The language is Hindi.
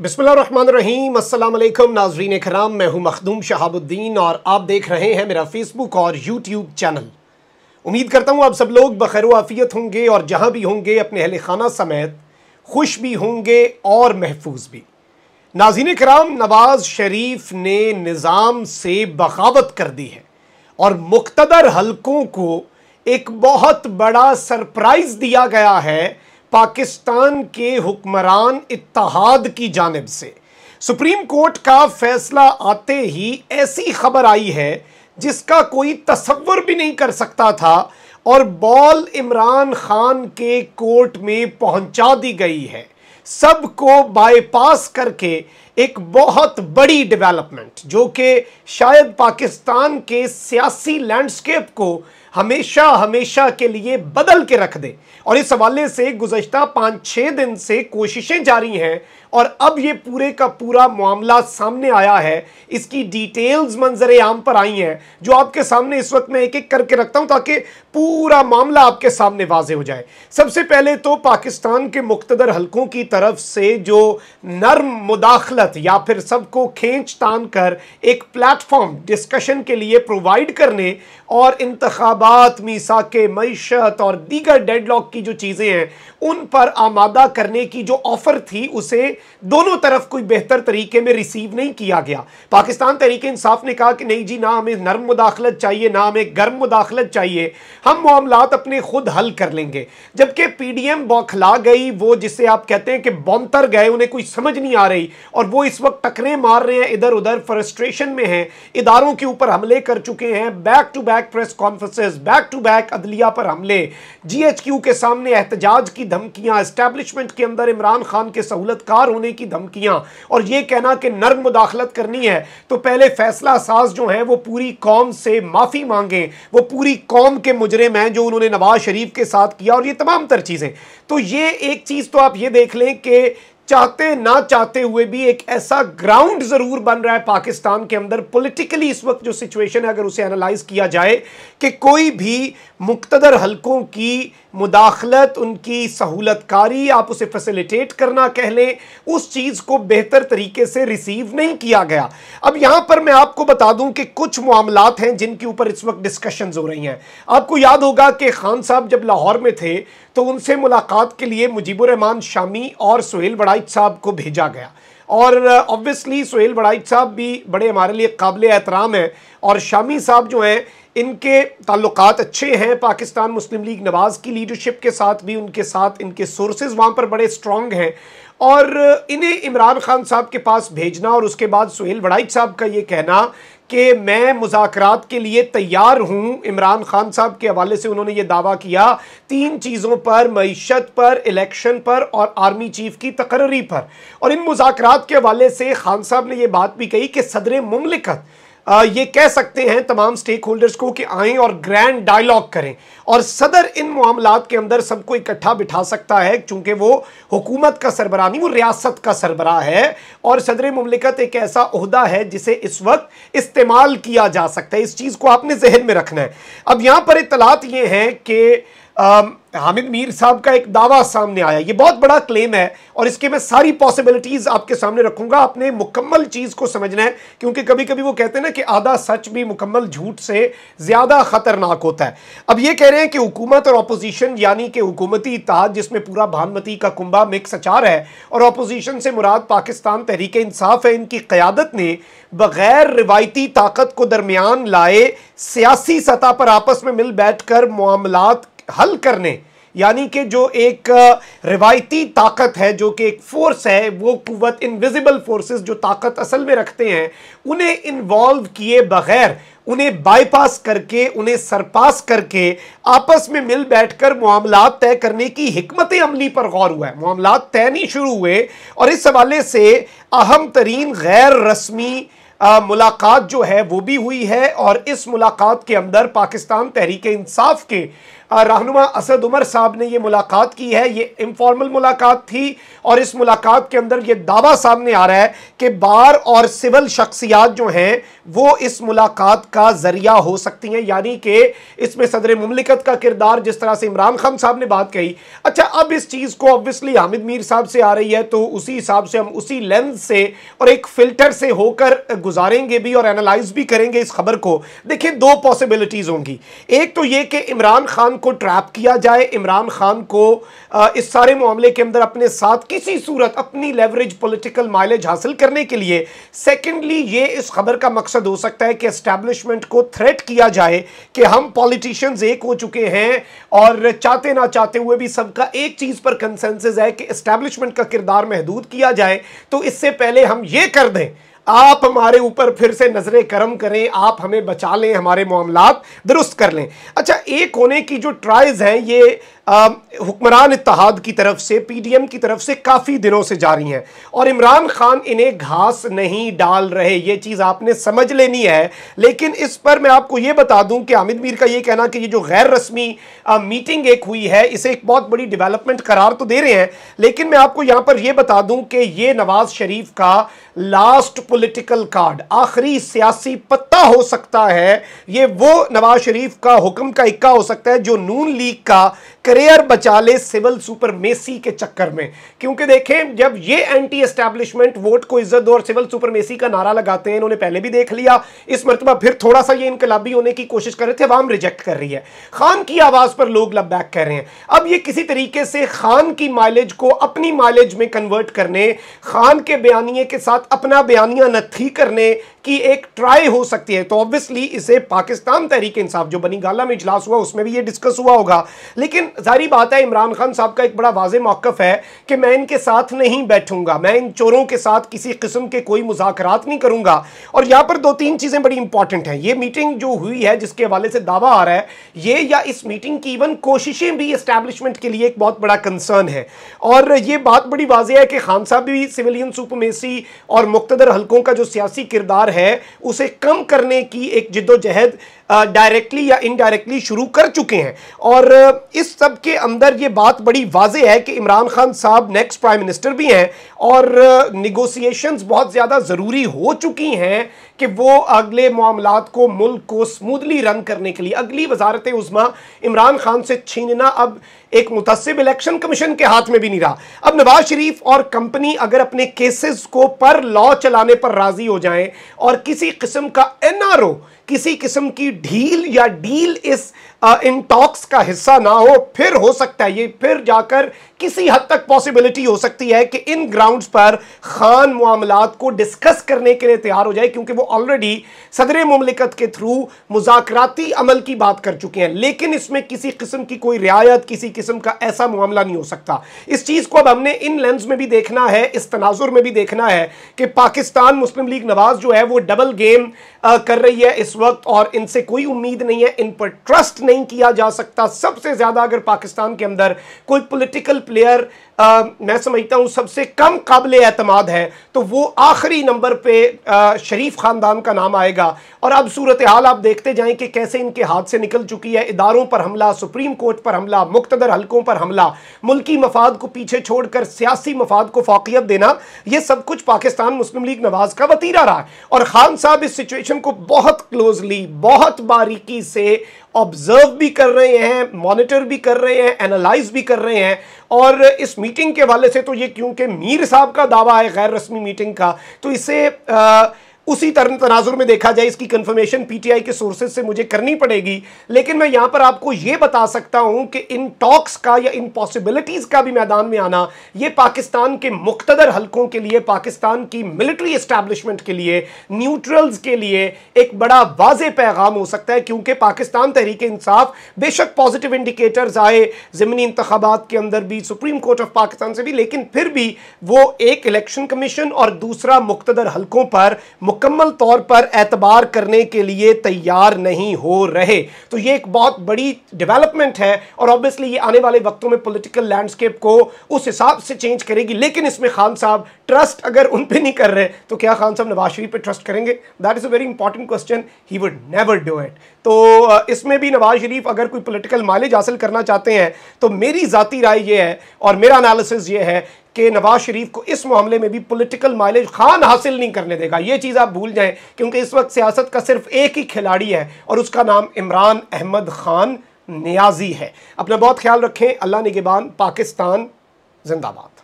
बिस्मिल्लाम असलम नाजरीन कराम मैं हूं मखदूम शहाबुद्दीन और आप देख रहे हैं मेरा फेसबुक और यूट्यूब चैनल उम्मीद करता हूं आप सब लोग बखैर आफियत होंगे और जहां भी होंगे अपने अहल खाना समेत खुश भी होंगे और महफूज भी नाजीन कराम नवाज शरीफ ने निज़ाम से बगावत कर दी है और मुख्तर हलकों को एक बहुत बड़ा सरप्राइज़ दिया गया है पाकिस्तान के हुक्मरान इतहाद की जानब से सुप्रीम कोर्ट का फैसला आते ही ऐसी खबर आई है जिसका कोई तस्वर भी नहीं कर सकता था और बॉल इमरान खान के कोर्ट में पहुंचा दी गई है सब को बाईपास करके एक बहुत बड़ी डेवलपमेंट जो कि शायद पाकिस्तान के सियासी लैंडस्केप को हमेशा हमेशा के लिए बदल के रख दे और इस हवाले से गुजशत पाँच छः दिन से कोशिशें जारी हैं और अब ये पूरे का पूरा मामला सामने आया है इसकी डिटेल्स मंजर आम पर आई हैं जो आपके सामने इस वक्त मैं एक एक करके रखता हूं ताकि पूरा मामला आपके सामने वाजे हो जाए सबसे पहले तो पाकिस्तान के मुख्तर हलकों की तरफ से जो नर्म मुदाखलत या फिर सबको खींच तान कर एक प्लेटफॉर्म डिस्कशन के लिए प्रोवाइड करने और इंतबात मीसा के मीशत और दीगर डेडलॉक की जो चीज़ें हैं उन पर आमादा करने की जो ऑफ़र थी उसे दोनों तरफ कोई बेहतर तरीके में रिसीव नहीं किया गया पाकिस्तान तरीके इंसाफ ने कहा कि नहीं जी ना हमें नर्म मुदाखलत चाहिए ना हमें गर्म मुदाखलत चाहिए हम मामला अपने खुद हल कर लेंगे जबकि पी डी एम बौखला गई वो जिसे आप कहते हैं कि बौंतर गए उन्हें कोई समझ नहीं आ रही और वो इस वक्त टकरे मार रहे हैं इधर उधर फ्रस्ट्रेशन में है इधारों के ऊपर हमले कर चुके हैं back to back press conferences back to back अदलिया पर हमले जी एच क्यू के सामने एहतजाज की धमकियां इस्टेब्लिशमेंट के अंदर इमरान खान के सहूलतकार गिरफ्तार होने की धमकियां और यह कहना कि नर्म मुदाखलत करनी है तो पहले फैसला साज जो है वो पूरी कौम से माफ़ी मांगे वो पूरी कौम के मुजरिम हैं जो उन्होंने नवाज शरीफ के साथ किया और ये तमाम तर चीज़ें तो ये एक चीज़ तो आप ये देख लें कि चाहते ना चाहते हुए भी एक ऐसा ग्राउंड ज़रूर बन रहा है पाकिस्तान के अंदर पॉलिटिकली इस वक्त जो सिचुएशन है अगर उसे एनालाइज किया जाए कि कोई भी मुक्तदर हलकों की मुदाखलत उनकी सहूलतकारी आप उसे फैसिलिटेट करना कह लें उस चीज़ को बेहतर तरीके से रिसीव नहीं किया गया अब यहाँ पर मैं आपको बता दूँ कि कुछ मामलात हैं जिनके ऊपर इस वक्त डिस्कशंस हो रही हैं आपको याद होगा कि खान साहब जब लाहौर में थे तो उनसे मुलाकात के लिए मुजीबुररहमान शामी और सुहेल बड़ाइच साहब को भेजा गया और ऑब्वियसली uh, सुहेल बड़ाइच साहब भी बड़े हमारे लिए काबिल एहतराम हैं और शामी साहब जो हैं इनके ताल्लुक अच्छे हैं पाकिस्तान मुस्लिम लीग नवाज़ की लीडरशिप के साथ भी उनके साथ इनके सोर्सेज वहाँ पर बड़े स्ट्रॉन्ग हैं और uh, इन्हें इमरान खान साहब के पास भेजना और उसके बाद सुहेल वड़ाइच साहब का ये कहना कि मैं मुजात के लिए तैयार हूं इमरान खान साहब के हवाले से उन्होंने ये दावा किया तीन चीज़ों पर मीशत पर इलेक्शन पर और आर्मी चीफ की तकर्री पर और इन मुजात के हवाले से खान साहब ने यह बात भी कही कि सदर ममलिकत ये कह सकते हैं तमाम स्टेक होल्डर्स को कि आए और ग्रैंड डायलॉग करें और सदर इन मामला के अंदर सबको इकट्ठा बिठा सकता है चूंकि वो हुकूमत का सरबरा नहीं वो रियासत का सरबरा है और सदर ममलिकत एक ऐसा अहदा है जिसे इस वक्त इस्तेमाल किया जा सकता है इस चीज़ को आपने जहन में रखना है अब यहाँ पर इतलात ये हैं कि Um, हामिद मीर साहब का एक दावा सामने आया ये बहुत बड़ा क्लेम है और इसके मैं सारी पॉसिबिलिटीज़ आपके सामने रखूंगा आपने मुकम्मल चीज़ को समझना है क्योंकि कभी कभी वो कहते हैं ना कि आधा सच भी मुकम्मल झूठ से ज़्यादा ख़तरनाक होता है अब ये कह रहे हैं कि हुकूमत और अपोजिशन यानी कि हुकूमती इतिहाद जिसमें पूरा भानमती का कुंबा मिक्स अचार है और अपोजिशन से मुराद पाकिस्तान तहरीक इंसाफ है इनकी क़्यादत ने बग़ैर रिवायती ताकत को दरमियान लाए सियासी सतह पर आपस में मिल बैठ कर मामलात हल करने यानी कि जो एक रिवायती ताकत है जो कि एक फोर्स है वो कुवत इनविजिबल फोर्सेस जो ताकत असल में रखते हैं उन्हें इन्वॉल्व किए बगैर उन्हें बाईपास करके उन्हें सरपास करके आपस में मिल बैठकर मामला तय करने की हमत अमली पर गौर हुआ है मामला तय नहीं शुरू हुए और इस हवाले से अहम तरीन गैर रस्मी आ, मुलाकात जो है वो भी हुई है और इस मुलाकात के अंदर पाकिस्तान तहरीक इंसाफ के रहनुमा असद उमर साहब ने ये मुलाकात की है ये इंफॉर्मल मुलाकात थी और इस मुलाकात के अंदर ये दावा सामने आ रहा है कि बार और सिविल शख्सियात जो हैं वो इस मुलाकात का ज़रिया हो सकती हैं यानी कि इसमें सदर ममलिकत का किरदार जिस तरह से इमरान खान साहब ने बात कही अच्छा अब इस चीज़ को ऑब्वियसली हामिद मीर साहब से आ रही है तो उसी हिसाब से हम उसी लेंस से और एक फ़िल्टर से होकर गुजारेंगे भी और एनालाइज भी करेंगे इस खबर को देखिए दो पॉसिबिलिटीज़ होंगी एक तो ये कि इमरान खान को ट्रैप किया जाए इमरान खान को इस सारे मामले के अंदर अपने साथ किसी सूरत अपनी लेवरेज पॉलिटिकल माइलेज हासिल करने के लिए सेकंडली ये इस खबर का मकसद हो सकता है कि एस्टेब्लिशमेंट को थ्रेट किया जाए कि हम पॉलिटिशियंस एक हो चुके हैं और चाहते ना चाहते हुए भी सबका एक चीज़ पर कंसेंसिस है कि इस्टेब्लिशमेंट का किरदार महदूद किया जाए तो इससे पहले हम ये कर दें आप हमारे ऊपर फिर से नजर करम करें आप हमें बचा लें हमारे मामला दुरुस्त कर लें अच्छा एक होने की जो ट्राइज़ हैं ये हुक्मरान इतिहाद की तरफ से पीडीएम की तरफ से काफ़ी दिनों से जारी हैं और इमरान खान इन्हें घास नहीं डाल रहे ये चीज़ आपने समझ लेनी है लेकिन इस पर मैं आपको ये बता दूं कि आमिद मीर का ये कहना कि ये जो गैर रस्मी आ, मीटिंग एक हुई है इसे एक बहुत बड़ी डेवलपमेंट करार तो दे रहे हैं लेकिन मैं आपको यहाँ पर यह बता दूँ कि ये नवाज़ शरीफ का लास्ट पॉलिटिकल कार्ड आखिरी सियासी पत्ता हो सकता है ये वो नवाज शरीफ का हुक्म का इक्का हो सकता है जो नून लीग का करियर बचा ले सिविल सुपर मेसी के चक्कर में क्योंकि देखें जब ये एंटी एस्टैब्लिशमेंट वोट को इज्जत दो और सिविल सुपर मेसी का नारा लगाते हैं इन्होंने पहले भी देख लिया इस मरतबा फिर थोड़ा सा ये इनकलाबी होने की कोशिश कर रहे थे आवाम रिजेक्ट कर रही है खान की आवाज़ पर लोग लब बैक कर रहे हैं अब ये किसी तरीके से खान की माइलेज को अपनी माइलेज में कन्वर्ट करने खान के बयानिए के साथ अपना बयानिया नथी करने की एक ट्राई हो सकती है तो ऑब्वियसली इसे पाकिस्तान तहरीक इंसाफ जो बनी गाला में इजलास हुआ उसमें भी ये डिस्कस हुआ होगा लेकिन जारी बात है इमरान खान साहब का एक बड़ा वाज मौकफ है कि मैं इनके साथ नहीं बैठूंगा मैं इन चोरों के साथ किसी किस्म के कोई मुजाकरात नहीं करूंगा और यहां पर दो तीन चीज़ें बड़ी इंपॉर्टेंट हैं ये मीटिंग जो हुई है जिसके हवाले से दावा आ रहा है ये या इस मीटिंग की इवन कोशिशें भी इस्टेब्लिशमेंट के लिए एक बहुत बड़ा कंसर्न है और ये बात बड़ी वाजह है कि खान साहब भी सिविलियन सुपमेसी और मुख्तर हलकों का जो सियासी किरदार है उसे कम करने की एक जिद्दोजहद डायरेक्टली या इनडायरेक्टली शुरू कर चुके हैं और इस सब के अंदर ये बात बड़ी वाजे है कि इमरान खान साहब नेक्स्ट प्राइम मिनिस्टर भी हैं और निगोसिएशंस बहुत ज़्यादा ज़रूरी हो चुकी हैं कि वो अगले मामला को मुल्क को स्मूदली रन करने के लिए अगली वजारत उजमा इमरान खान से छीनना अब एक मुतसब इलेक्शन कमीशन के हाथ में भी नहीं रहा अब नवाज शरीफ और कंपनी अगर अपने केसेस को पर लॉ चलाने पर राजी हो जाएं और किसी किस्म का एनआरओ किसी किस्म की ढील या डील इस इन टॉक्स का हिस्सा ना हो फिर हो सकता है ये फिर जाकर किसी हद तक पॉसिबिलिटी हो सकती है कि इन ग्राउंड्स पर खान मामलात को डिस्कस करने के लिए तैयार हो जाए क्योंकि वो ऑलरेडी सदर ममलिकत के थ्रू मुजाकती अमल की बात कर चुके हैं लेकिन इसमें किसी किस्म की कोई रियायत किसी किस्म का ऐसा मामला नहीं हो सकता इस चीज़ को अब हमने इन लेंस में भी देखना है इस तनाजुर में भी देखना है कि पाकिस्तान मुस्लिम लीग नवाज जो है वो डबल गेम कर रही है इस वक्त और इनसे कोई उम्मीद नहीं है इन पर ट्रस्ट नहीं किया जा सकता सबसे ज़्यादा अगर पाकिस्तान के अंदर कोई पोलिटिकल प्लेयर आ, मैं समझता हूँ सबसे कम काबिल अतमाद है तो वो आखिरी नंबर पर शरीफ ख़ानदान का नाम आएगा और अब सूरत हाल आप देखते जाए कि कैसे इनके हाथ से निकल चुकी है इदारों पर हमला सुप्रीम कोर्ट पर हमला मुख्तर हलकों पर हमला मुल्की मफाद को पीछे छोड़कर सियासी मफाद को फाकियत देना यह सब कुछ पाकिस्तान मुस्लिम लीग नवाज का वतीरा रहा है और खान साहब इस सिचुएशन को बहुत क्लोजली बहुत बारीकी से ऑब्जर्व भी कर रहे हैं मॉनिटर भी कर रहे हैं एनालाइज भी कर रहे हैं और इस मीटिंग के वाले से तो ये क्योंकि मीर साहब का दावा है गैर रस्मी मीटिंग का तो इसे आ, उसी तनाजुर में देखा जाए इसकी कंफर्मेशन पीटीआई के सोर्सेज से मुझे करनी पड़ेगी लेकिन मैं यहां पर आपको यह बता सकता हूं कि इन टॉक्स का या इन पॉसिबिलिटीज का भी मैदान में आना यह पाकिस्तान के मुख्तर हलकों के लिए पाकिस्तान की मिलिट्री इस्टेब्लिशमेंट के लिए न्यूट्रल्स के लिए एक बड़ा वाज पैगाम हो सकता है क्योंकि पाकिस्तान तहरीक इंसाफ बेशक पॉजिटिव इंडिकेटर्स आए ज़मनी इंतबात के अंदर भी सुप्रीम कोर्ट ऑफ पाकिस्तान से भी लेकिन फिर भी वो एक इलेक्शन कमीशन और दूसरा मुख्तर हलकों पर मुकम्मल तौर पर एतबार करने के लिए तैयार नहीं हो रहे तो ये एक बहुत बड़ी डेवलपमेंट है और ऑब्वियसली ये आने वाले वक्तों में पॉलिटिकल लैंडस्केप को उस हिसाब से चेंज करेगी लेकिन इसमें खान साहब ट्रस्ट अगर उन पर नहीं कर रहे तो क्या खान साहब नवाज शरीफ पर ट्रस्ट करेंगे that is a very important question he would never do it तो इसमें भी नवाज शरीफ अगर कोई पोलिटिकल माइलेज हासिल करना चाहते हैं तो मेरी जतीी राय यह है और मेरा अनालिसिस ये है कि नवाज शरीफ को इस मामले में भी पॉलिटिकल माइलेज खान हासिल नहीं करने देगा ये चीज़ आप भूल जाएं क्योंकि इस वक्त सियासत का सिर्फ एक ही खिलाड़ी है और उसका नाम इमरान अहमद खान न्याजी है अपना बहुत ख्याल रखें अल्लाह नगेबान पाकिस्तान जिंदाबाद